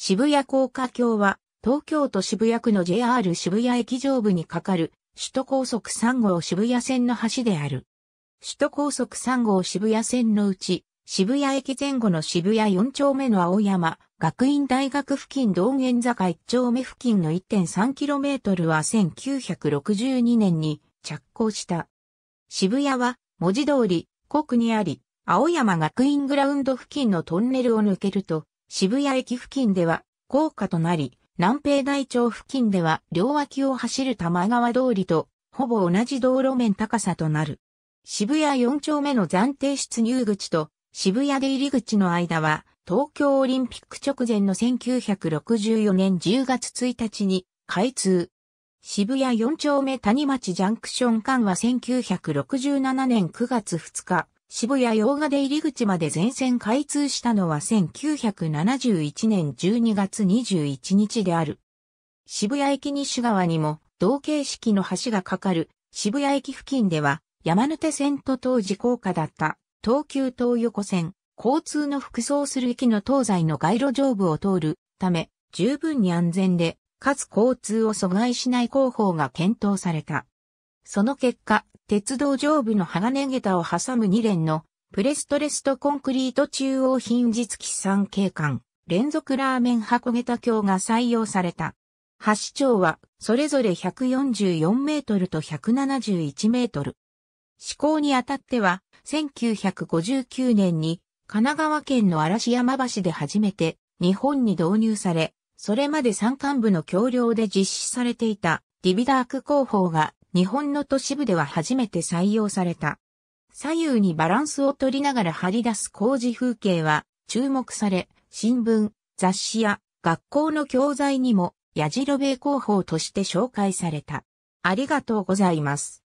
渋谷高架橋は、東京都渋谷区の JR 渋谷駅上部に架かる、首都高速3号渋谷線の橋である。首都高速3号渋谷線のうち、渋谷駅前後の渋谷4丁目の青山、学院大学付近道玄坂1丁目付近の 1.3km は1962年に着工した。渋谷は文字通り、国にあり、青山学院グラウンド付近のトンネルを抜けると、渋谷駅付近では高架となり、南平台町付近では両脇を走る玉川通りとほぼ同じ道路面高さとなる。渋谷4丁目の暫定出入口と渋谷出入り口の間は東京オリンピック直前の1964年10月1日に開通。渋谷4丁目谷町ジャンクション間は1967年9月2日、渋谷洋画で入り口まで全線開通したのは1971年12月21日である。渋谷駅西側にも同形式の橋が架かる渋谷駅付近では山手線と当時高架だった東急東横線、交通の服装する駅の東西の街路上部を通るため十分に安全で、かつ交通を阻害しない工法が検討された。その結果、鉄道上部の鋼桁を挟む2連のプレストレストコンクリート中央品質機産景観連続ラーメン箱桁橋が採用された。橋長はそれぞれ144メートルと171メートル。施行にあたっては1959年に神奈川県の嵐山橋で初めて日本に導入され、それまで山間部の橋梁で実施されていたディビダーク工法が日本の都市部では初めて採用された。左右にバランスを取りながら張り出す工事風景は注目され、新聞、雑誌や学校の教材にも、やじろべえ広報として紹介された。ありがとうございます。